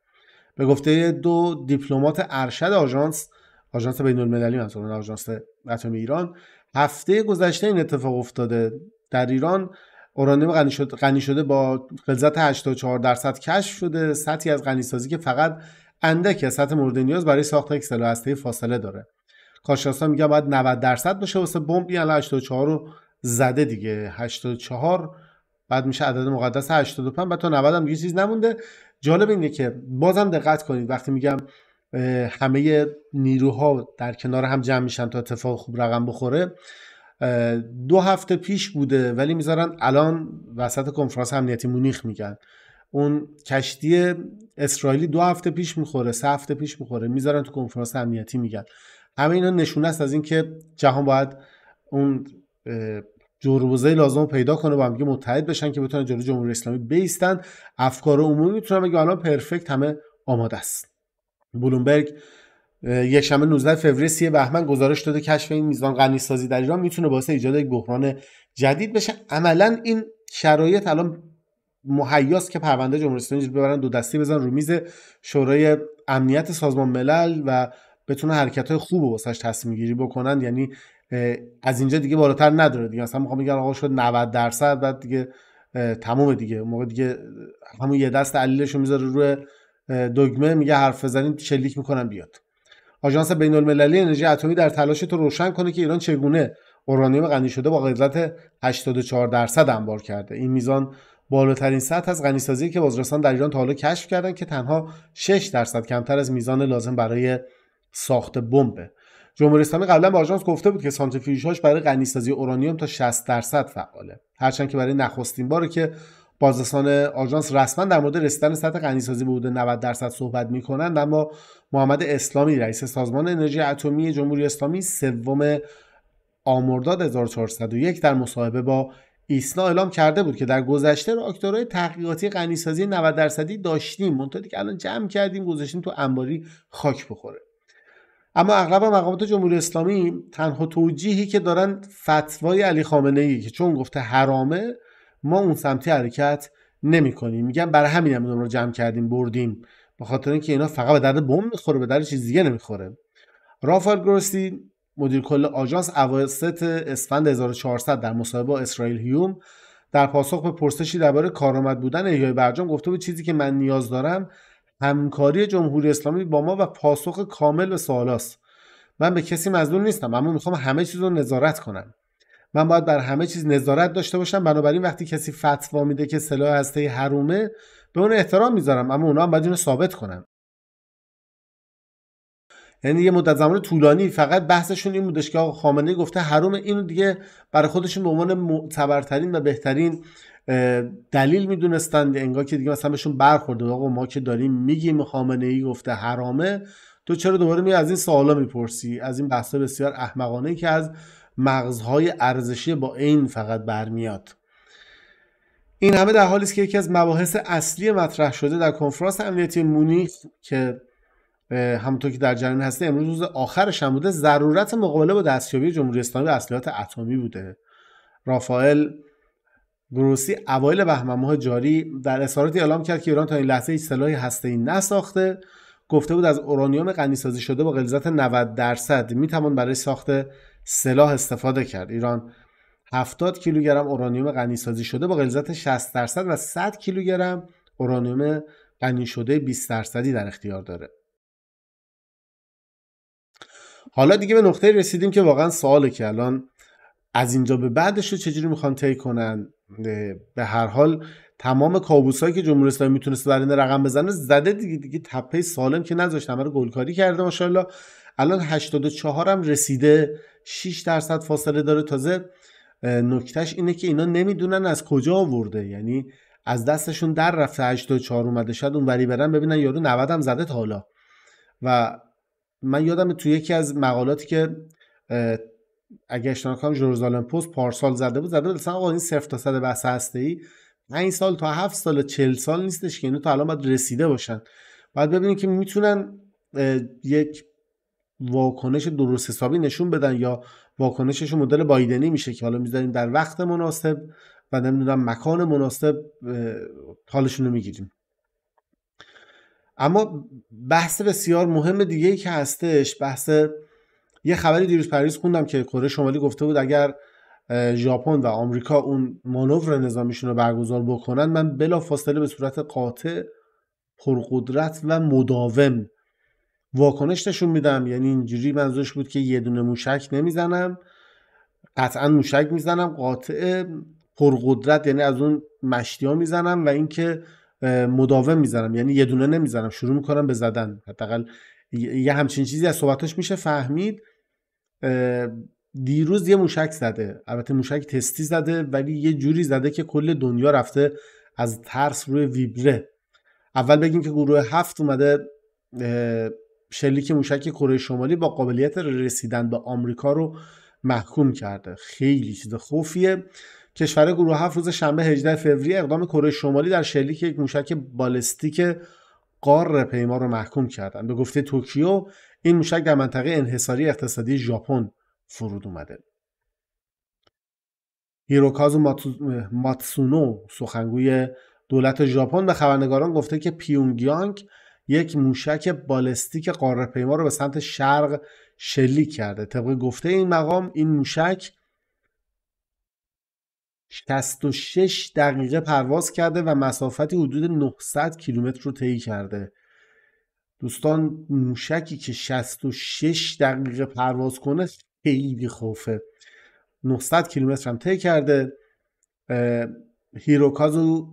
[SPEAKER 1] به گفته دو دیپلمات ارشد آژانس آژانس بین المللی منظور آژانس اتمی ایران هفته گذشته این اتفاق افتاده در ایران اورانیوم غنی, شده با غلظت 84 درصد کشف شده سطحی از سازی که فقط از سطح مورد نیاز برای ساخت یک سلاح هسته‌ای فاصله داره کارشناسا میگن باید 90 درصد باشه واسه بمب این 84 رو زده دیگه 84 بعد میشه عدد مقدس 85 بعد تا 90 هم دیگه چیز نمونده جالب اینه که بازم دقت کنید وقتی میگم همه نیروها در کنار هم جمع میشن تا اتفاق خوب رقم بخوره دو هفته پیش بوده ولی میذارن الان وسط کنفرانس امنیتی مونیخ میگن اون کشتی اسرائیلی دو هفته پیش میخوره سه هفته پیش میخوره میذارن تو کنفرانس امنیتی میگن همه اینا نشونه است از اینکه جهان باید اون جربوزه لازم رو پیدا کنه با هم متحد بشن که بتونن جلوی جمهوری اسلامی بیستن افکار عمومی میتونن بگم الان پرفکت همه آماده است بلومبرگ یکشنبه 19 فوریه 3 بهمن گزارش داده کشف این میزان غنی سازی در ایران میتونه باعث ایجاد یک بحران جدید بشه عملا این شرایط الان مهیاست که پرونده جمهوری اسلامی ببرن دو دستی بزن رو میز شورای امنیت سازمان ملل و بتونه حرکت های خوب و واسش تصمیم گیری بکنن یعنی از اینجا دیگه بالاتر نداره دیگه اصلا میخوام بگم آقا شد 90 درصد بعد دیگه تمومه دیگه موقع دیگه همون یه دست علیلش رو میذاره روی دگمه میگه حرف بزنین شلیک میکنم بیاد آژانس بین المللی انرژی اتمی در تلاش تو روشن کنه که ایران چگونه اورانیوم غنی شده با قدرت 84 درصد انبار کرده این میزان بالاترین سطح از سازی که بازرسان در ایران تا حالا کشف کردن که تنها 6 درصد کمتر از میزان لازم برای ساخت بمبه جمهوری اسلامی قبلا به آژانس گفته بود که سانتریفیوژهاش برای غنیسازی اورانیوم تا 60 درصد فعاله هرچند که برای نخستین باره که بازرسان آژانس رسما در مورد رسیدن سطح غنیسازی به حدود 90 درصد صحبت میکنند اما محمد اسلامی رئیس سازمان انرژی اتمی جمهوری اسلامی سوم آمرداد 1401 در مصاحبه با ایسنا اعلام کرده بود که در گذشته راکتورهای تحقیقاتی غنیسازی 90 درصدی داشتیم منتها که الان جمع کردیم گذاشتیم تو انباری خاک بخوره اما اغلب مقامات جمهوری اسلامی تنها توجیهی که دارن فتوای علی خامنه ای که چون گفته حرامه ما اون سمتی حرکت نمی کنیم میگن برای همین هم رو جمع کردیم بردیم به خاطر اینکه اینا فقط به درد بم میخوره به درد چیز دیگه نمیخوره رافال گروسی مدیر کل آژانس اواسط اسفند 1400 در مصاحبه با اسرائیل هیوم در پاسخ به پرسشی درباره کارآمد بودن احیای برجام گفته بود چیزی که من نیاز دارم همکاری جمهوری اسلامی با ما و پاسخ کامل به سوالاست من به کسی مزنون نیستم اما میخوام همه چیز رو نظارت کنم من باید بر همه چیز نظارت داشته باشم بنابراین وقتی کسی فتوا میده که سلاح هسته حرومه به اون احترام میذارم اما اونا هم باید اینو ثابت کنن یعنی یه مدت زمان طولانی فقط بحثشون این بودش که آقا خامنه گفته حرومه اینو دیگه برای خودشون به عنوان معتبرترین و بهترین دلیل میدونستند انگار که دیگه مثلا بهشون برخورده آقا ما که داریم میگیم خامنه ای گفته حرامه تو چرا دوباره می از این سوالا میپرسی از این بحث بسیار احمقانه که از مغزهای ارزشی با عین فقط برمیاد این همه در حالی است که یکی از مباحث اصلی مطرح شده در کنفرانس امنیتی مونیخ که همونطور که در جریان هسته امروز روز آخرش هم بوده ضرورت مقابله با دستیابی جمهوری اسلامی به اسلحات اتمی بوده رافائل گروسی اوایل بهمن ماه جاری در اظهاراتی اعلام کرد که ایران تا این لحظه هیچ سلاحی هسته‌ای نساخته گفته بود از اورانیوم غنی سازی شده با غلظت 90 درصد میتوان برای ساخت سلاح استفاده کرد ایران 70 کیلوگرم اورانیوم غنی سازی شده با غلظت 60 درصد و 100 کیلوگرم اورانیوم غنی شده 20 درصدی در اختیار داره حالا دیگه به نقطه رسیدیم که واقعا سواله که الان از اینجا به بعدش رو چجوری میخوان طی کنن به هر حال تمام کابوسایی که جمهوری اسلامی میتونست در این رقم بزنه زده دیگه دیگه تپه سالم که نذاشت همه گلکاری کرده ماشاءالله الان 84 هم رسیده 6 درصد فاصله داره تازه نکتهش اینه که اینا نمیدونن از کجا آورده یعنی از دستشون در رفته 84 اومده اون اونوری برن ببینن یارو 90 هم زده تا حالا و من یادم تو یکی از مقالاتی که اگه اشتباه کنم پست پارسال زده بود زده بود اصلا آقا این صفر تا صد بحث هسته ای این سال تا هفت سال چل سال نیستش که اینو یعنی تا الان باید رسیده باشن باید ببینیم که میتونن یک واکنش درست حسابی نشون بدن یا واکنشش مدل بایدنی میشه که حالا میذاریم در وقت مناسب و نمیدونم مکان مناسب حالشون رو میگیریم اما بحث بسیار مهم دیگه ای که هستش بحث یه خبری دیروز پریز خوندم که کره شمالی گفته بود اگر ژاپن و آمریکا اون مانور نظامیشون رو برگزار بکنن من بلا فاصله به صورت قاطع پرقدرت و مداوم واکنش نشون میدم یعنی اینجوری منظورش بود که یه دونه موشک نمیزنم قطعا موشک میزنم قاطع پرقدرت یعنی از اون مشتی میزنم و اینکه مداوم میزنم یعنی یه دونه نمیزنم شروع میکنم به زدن حداقل یه همچین چیزی از صحبتش میشه فهمید دیروز یه موشک زده البته موشک تستی زده ولی یه جوری زده که کل دنیا رفته از ترس روی ویبره اول بگیم که گروه هفت اومده شلیک موشک کره شمالی با قابلیت رسیدن به آمریکا رو محکوم کرده خیلی چیز خوفیه کشور گروه هفت روز شنبه 18 فوریه اقدام کره شمالی در شلیک یک موشک بالستیک قار پیما رو محکوم کردن به گفته توکیو این موشک در منطقه انحصاری اقتصادی ژاپن فرود اومده هیروکازو ماتسونو سخنگوی دولت ژاپن به خبرنگاران گفته که پیونگیانگ یک موشک بالستیک قاره پیما رو به سمت شرق شلیک کرده طبق گفته این مقام این موشک 66 دقیقه پرواز کرده و مسافتی حدود 900 کیلومتر رو طی کرده دوستان موشکی که 66 دقیقه پرواز کنه خیلی خوفه 900 کیلومتر هم طی کرده هیروکازو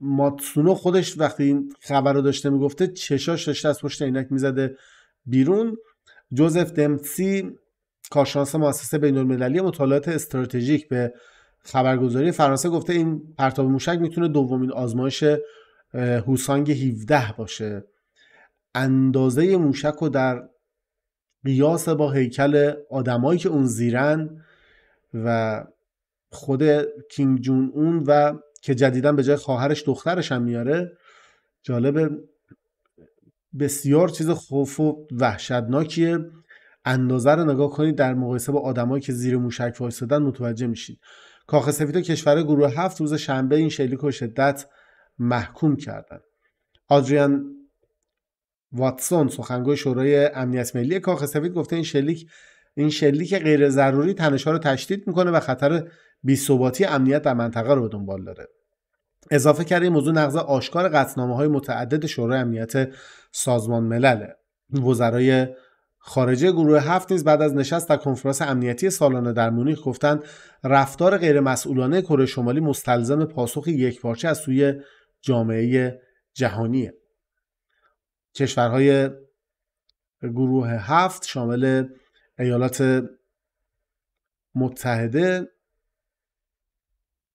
[SPEAKER 1] ماتسونو خودش وقتی این خبر رو داشته میگفته چشاش داشته از پشت عینک میزده بیرون جوزف دمسی کارشناس مؤسسه بین المللی مطالعات استراتژیک به خبرگزاری فرانسه گفته این پرتاب موشک میتونه دومین آزمایش هوسانگ 17 باشه اندازه موشک رو در قیاس با هیکل آدمایی که اون زیرن و خود کینگ جون اون و که جدیدا به جای خواهرش دخترش هم میاره جالب بسیار چیز خوف و وحشتناکیه اندازه رو نگاه کنید در مقایسه با آدمایی که زیر موشک وایسادن متوجه میشید کاخ سفید و کشور گروه هفت روز شنبه این شلیک و شدت محکوم کردن آدریان واتسون سخنگوی شورای امنیت ملی کاخ سفید گفته این شلیک این شلیک غیر ضروری تنش‌ها رو تشدید میکنه و خطر بی‌ثباتی امنیت در منطقه رو به دنبال داره اضافه کرده این موضوع نقض آشکار قطنامه های متعدد شورای امنیت سازمان ملله وزرای خارجه گروه هفت نیز بعد از نشست در کنفرانس امنیتی سالانه در مونیخ گفتند رفتار غیرمسئولانه کره شمالی مستلزم پاسخ یکپارچه از سوی جامعه جهانیه کشورهای گروه هفت شامل ایالات متحده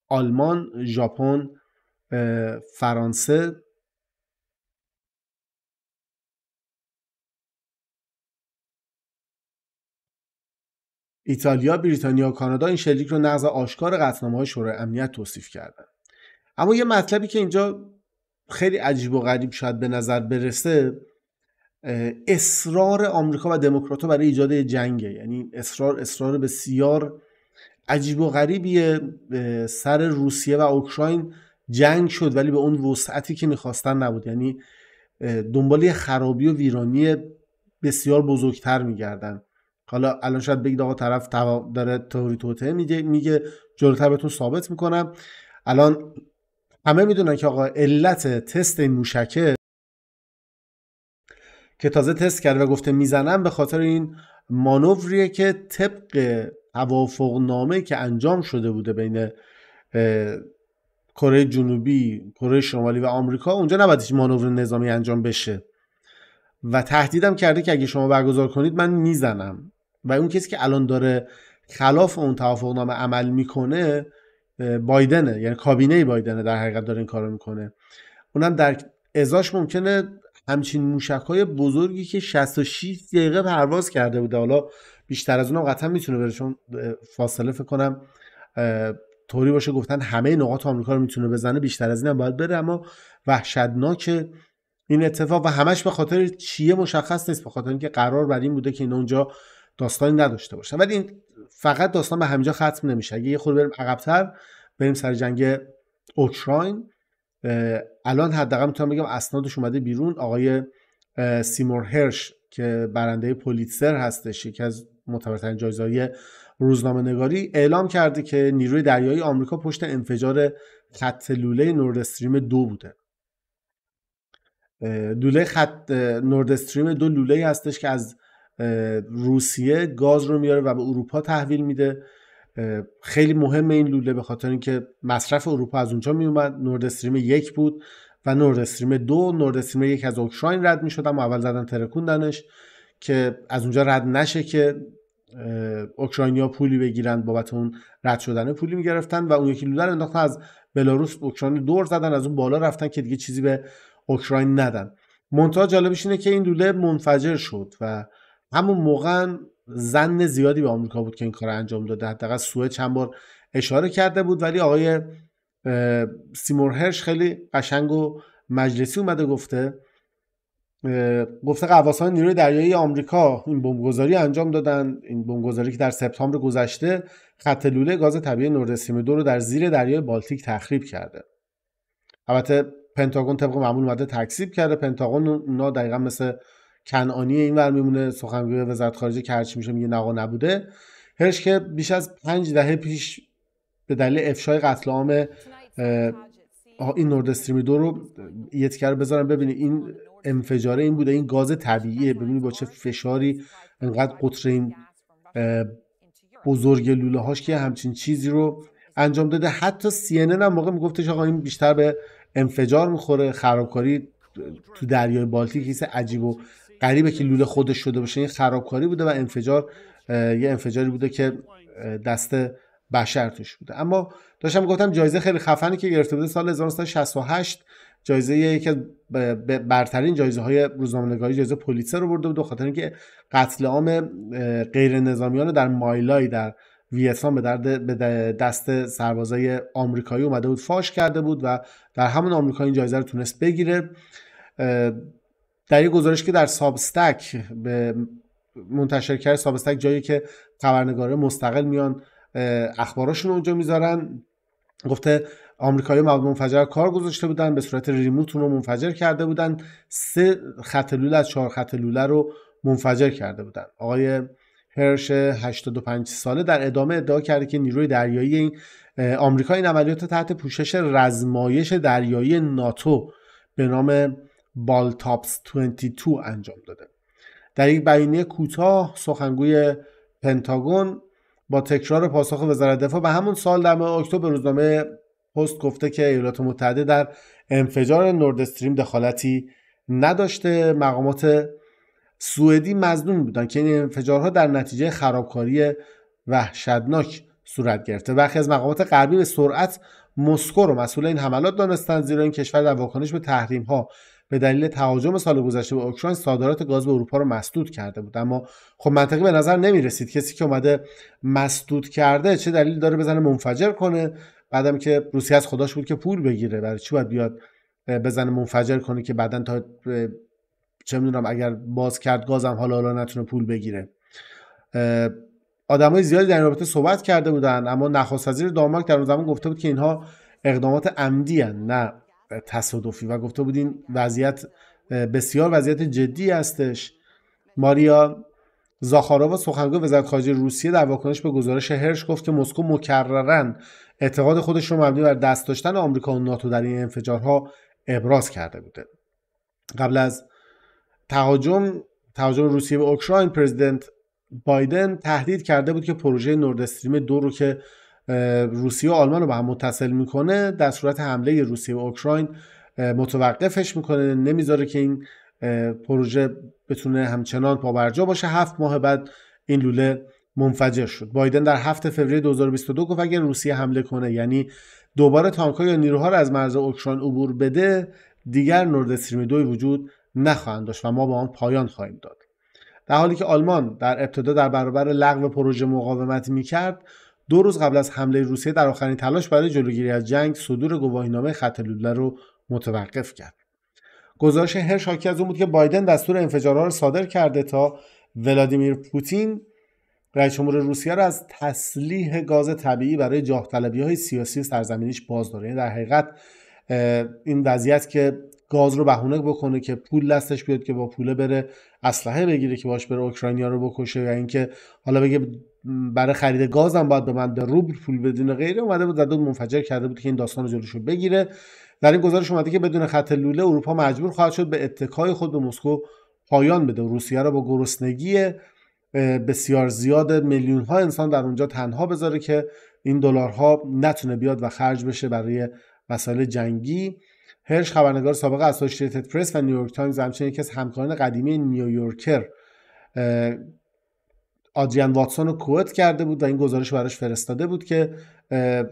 [SPEAKER 1] آلمان ژاپن فرانسه ایتالیا، بریتانیا و کانادا این شلیک رو نقض آشکار قطعنامه های شورای امنیت توصیف کردن. اما یه مطلبی که اینجا خیلی عجیب و غریب شاید به نظر برسه اصرار آمریکا و دموکراتها برای ایجاد جنگه یعنی اصرار اصرار بسیار عجیب و غریبیه سر روسیه و اوکراین جنگ شد ولی به اون وسعتی که میخواستن نبود یعنی دنبال خرابی و ویرانی بسیار بزرگتر میگردن حالا الان شاید بگید آقا طرف داره تئوری توته میگه میگه جلوتر بهتون ثابت میکنم الان همه میدونن که آقا علت تست این موشکه که تازه تست کرده و گفته میزنم به خاطر این مانوریه که طبق توافق نامه که انجام شده بوده بین کره جنوبی، کره شمالی و آمریکا اونجا نباید هیچ مانور نظامی انجام بشه و تهدیدم کرده که اگه شما برگزار کنید من میزنم و اون کسی که الان داره خلاف اون توافقنامه عمل میکنه بایدنه یعنی کابینه بایدنه در حقیقت داره این کارو میکنه اونم در ازاش ممکنه همچین موشک های بزرگی که 66 دقیقه پرواز کرده بوده حالا بیشتر از اونم قطعا میتونه بره چون فاصله فکر کنم طوری باشه گفتن همه نقاط آمریکا رو میتونه بزنه بیشتر از اینم باید بره اما وحشتناک این اتفاق و همش به خاطر چیه مشخص نیست به خاطر اینکه قرار بر این بوده که اینا اونجا داستانی نداشته باشن ولی این فقط داستان به همینجا ختم نمیشه اگه یه خود بریم عقبتر بریم سر جنگ اوکراین الان حداقل میتونم بگم اسنادش اومده بیرون آقای سیمور هرش که برنده پولیتسر هستش یکی از معتبرترین جایزه‌های روزنامه نگاری اعلام کرده که نیروی دریایی آمریکا پشت انفجار خط لوله نوردستریم دو بوده لوله خط نوردستریم دو لوله هستش که از روسیه گاز رو میاره و به اروپا تحویل میده خیلی مهم این لوله به خاطر اینکه مصرف اروپا از اونجا میومد نورد استریم یک بود و نورد استریم دو نورد استریم یک از اوکراین رد میشد اما اول زدن ترکوندنش که از اونجا رد نشه که اوکراینیا پولی بگیرن بابت اون رد شدن پولی میگرفتن و اون یکی لوله رو انداختن از بلاروس اوکراین دور زدن از اون بالا رفتن که دیگه چیزی به اوکراین ندن منتها جالبش اینه که این لوله منفجر شد و همون موقع زن زیادی به آمریکا بود که این کار انجام داده حداقل سوئد چند بار اشاره کرده بود ولی آقای سیمور هرش خیلی قشنگ و مجلسی اومده گفته گفته قواسان نیروی دریایی آمریکا این بمبگذاری انجام دادن این بمبگذاری که در سپتامبر گذشته خط لوله گاز طبیعی نوردستریم دو رو در زیر دریای بالتیک تخریب کرده البته پنتاگون طبق معمول اومده تکذیب کرده پنتاگون اونا دقیقا مثل کنعانی اینور میمونه سخنگوی وزارت خارجه که میشه میگه نقا نبوده هرش که بیش از پنج دهه پیش به دلیل افشای قتل عام این نورد استریم دو رو یه بذارم ببینی این انفجاره این بوده این گاز طبیعیه ببینید با چه فشاری انقدر قطر این بزرگ لوله هاش که همچین چیزی رو انجام داده حتی سی ان هم موقع میگفتش آقا این بیشتر به انفجار میخوره خرابکاری تو دریای بالتیک عجیب و قریبه که لوله خودش شده باشه یه خرابکاری بوده و انفجار یه انفجاری بوده که دست بشر توش بوده اما داشتم گفتم جایزه خیلی خفنی که گرفته بوده سال 1968 جایزه یکی از برترین جایزه های روزنامه‌نگاری جایزه پولیتسر رو برده بود خاطر اینکه قتل عام غیر نظامیان در مایلای در ویتنام به درد به دست سربازای آمریکایی اومده بود فاش کرده بود و در همون آمریکا این جایزه رو تونست بگیره در یه گزارش که در سابستک به منتشر کرد سابستک جایی که خبرنگاره مستقل میان اخباراشون اونجا میذارن گفته آمریکایی مواد منفجر کار گذاشته بودن به صورت ریموت رو منفجر کرده بودن سه خط لوله از چهار خط لوله رو منفجر کرده بودن آقای هرش 85 ساله در ادامه ادعا کرده که نیروی دریایی این آمریکا این عملیات تحت پوشش رزمایش دریایی ناتو به نام بالتاپس 22 انجام داده در یک بیانیه کوتاه سخنگوی پنتاگون با تکرار پاسخ وزارت دفاع به همون سال در ماه اکتبر روزنامه پست گفته که ایالات متحده در انفجار نورد استریم دخالتی نداشته مقامات سوئدی مزنون بودند که این انفجارها در نتیجه خرابکاری وحشتناک صورت گرفته برخی از مقامات غربی به سرعت مسکو رو مسئول این حملات دانستند زیرا این کشور در واکنش به تحریم ها به دلیل تهاجم سال گذشته به اوکراین صادرات گاز به اروپا رو مسدود کرده بود اما خب منطقی به نظر نمی رسید کسی که اومده مسدود کرده چه دلیل داره بزنه منفجر کنه بعدم که روسیه از خداش بود که پول بگیره برای چی باید بیاد بزنه منفجر کنه که بعدا تا چه میدونم اگر باز کرد گازم حالا حالا نتونه پول بگیره آدمای زیادی در این رابطه صحبت کرده بودن اما نخست وزیر در اون زمان گفته بود که اینها اقدامات عمدی هن. نه تصادفی و گفته بودین وضعیت بسیار وضعیت جدی هستش ماریا زاخاروا سخنگوی وزارت خارجه روسیه در واکنش به گزارش هرش گفت که مسکو مکررن اعتقاد خودش رو مبنی بر دست داشتن آمریکا و ناتو در این انفجارها ابراز کرده بوده قبل از تهاجم تهاجم روسیه به اوکراین پرزیدنت بایدن تهدید کرده بود که پروژه استریم دو رو که روسیه و آلمان رو به هم متصل میکنه در صورت حمله روسیه به اوکراین متوقفش میکنه نمیذاره که این پروژه بتونه همچنان پابرجا باشه هفت ماه بعد این لوله منفجر شد بایدن در هفت فوریه 2022 گفت اگر روسیه حمله کنه یعنی دوباره تانک‌ها یا نیروها رو از مرز اوکراین عبور بده دیگر نورد استریم دوی وجود نخواهند داشت و ما به آن پایان خواهیم داد در حالی که آلمان در ابتدا در برابر لغو پروژه مقاومت میکرد دو روز قبل از حمله روسیه در آخرین تلاش برای جلوگیری از جنگ صدور گواهینامه خط لوله رو متوقف کرد گزارش هر شاکی از اون بود که بایدن دستور انفجارها رو صادر کرده تا ولادیمیر پوتین رئیس جمهور روسیه رو از تسلیح گاز طبیعی برای جاه طلبی های سیاسی سرزمینیش باز داره یعنی در حقیقت این وضعیت که گاز رو بهونه بکنه که پول دستش بیاد که با پوله بره اسلحه بگیره که باش بره اوکراینیا رو بکشه یا اینکه حالا بگه برای خرید گاز هم باید به من در روبل پول بدین و غیره اومده بود زده منفجر کرده بود که این داستان رو جلوشو بگیره در این گزارش اومده که بدون خط لوله اروپا مجبور خواهد شد به اتکای خود به مسکو پایان بده و روسیه رو با گرسنگی بسیار زیاد میلیون ها انسان در اونجا تنها بذاره که این دلارها نتونه بیاد و خرج بشه برای مسائل جنگی هرش خبرنگار سابق اسوسییتد پرس و نیویورک تایمز همچنین یکی از همکاران قدیمی نیویورکر آدریان واتسون رو کوت کرده بود و این گزارش براش فرستاده بود که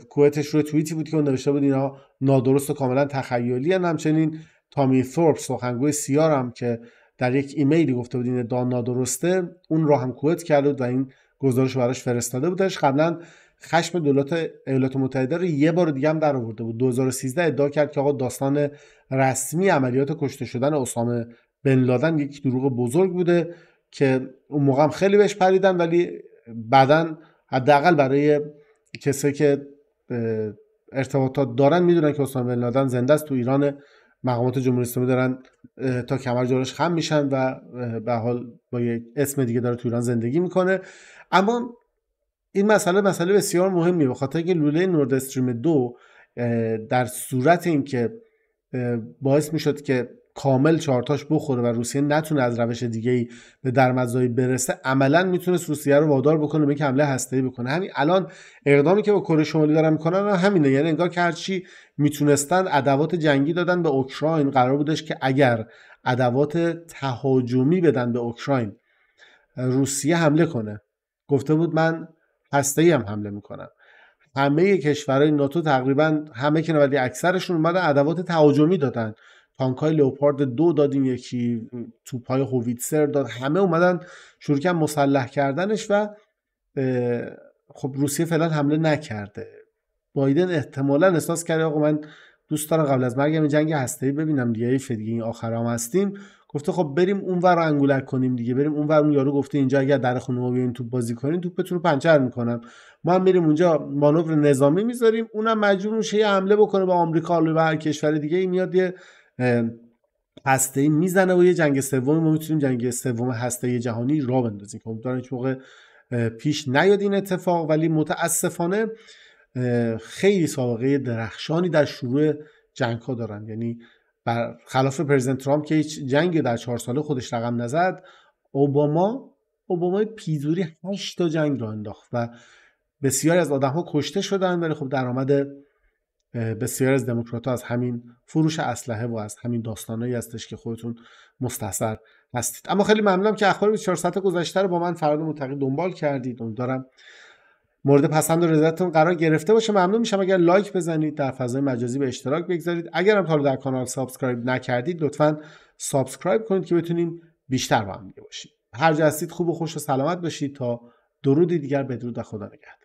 [SPEAKER 1] کوتش روی توییتی بود که اون نوشته بود اینا نادرست و کاملا تخیلی هم همچنین تامی ثورپ سخنگوی سیار هم که در یک ایمیلی گفته بود این ادعا نادرسته اون رو هم کوت کرده بود و این گزارش براش فرستاده بودش قبلا خشم دولت ایالات متحده رو یه بار دیگه هم در آورده بود 2013 ادعا کرد که آقا داستان رسمی عملیات کشته شدن اسامه بن لادن یک دروغ بزرگ بوده که اون موقع هم خیلی بهش پریدن ولی بعدا حداقل برای کسایی که ارتباطات دارن میدونن که اسامه بن لادن زنده است تو ایران مقامات جمهوری اسلامی دارن تا کمر جلوش خم میشن و به حال با یک اسم دیگه داره تو ایران زندگی میکنه اما این مسئله مسئله بسیار مهمیه به خاطر اینکه لوله نورد استریم دو در صورت اینکه باعث میشد که کامل چارتاش بخوره و روسیه نتونه از روش دیگه ای به درمزایی برسه عملا میتونست روسیه رو وادار بکنه به یک حمله هسته‌ای بکنه همین الان اقدامی که با کره شمالی دارن میکنن همینه یعنی انگار که هرچی میتونستن ادوات جنگی دادن به اوکراین قرار بودش که اگر ادوات تهاجمی بدن به اوکراین روسیه حمله کنه گفته بود من هسته‌ای هم حمله میکنم همه کشورهای ناتو تقریبا همه که ولی اکثرشون اومدن ادوات تهاجمی دادن تانکای لوپارد دو دادیم یکی توپای پای هویتسر داد همه اومدن شروع کردن مسلح کردنش و خب روسیه فعلا حمله نکرده بایدن احتمالا احساس کرد آقا من دوست دارم قبل از مرگم جنگ هسته‌ای ببینم دیگه فدگی این آخرام هستیم گفته خب بریم اونور رو انگولک کنیم دیگه بریم اونور اون یارو گفته اینجا اگر در خونه ما بیاین توپ بازی کنین توپتون رو پنچر میکنم ما هم میریم اونجا مانور نظامی میذاریم اونم مجبور میشه یه حمله بکنه با آمریکا و هر کشور دیگه ای میاد یه هسته ای میزنه و یه جنگ سوم ما میتونیم جنگ سوم هسته جهانی را بندازیم که خب، امیدوارم هیچ موقع پیش نیاد این اتفاق ولی متاسفانه خیلی سابقه درخشانی در شروع جنگ ها دارن یعنی بر خلاف پرزیدنت ترامپ که هیچ جنگ در چهار ساله خودش رقم نزد اوباما اوباما پیزوری 8 تا جنگ را انداخت و بسیاری از آدم ها کشته شدن ولی خب درآمد بسیار از دموکرات از همین فروش اسلحه و از همین داستانهایی هستش که خودتون مستثر هستید اما خیلی ممنونم که اخبار 24 ساعت گذشته رو با من فراد متقی دنبال کردید دارم مورد پسند و رضایتتون قرار گرفته باشه ممنون میشم اگر لایک بزنید در فضای مجازی به اشتراک بگذارید اگر هم تا در کانال سابسکرایب نکردید لطفا سابسکرایب کنید که بتونیم بیشتر با هم دیگه باشیم هر هستید خوب و خوش و سلامت باشید تا درودی دیگر بدرود خدا نگهدار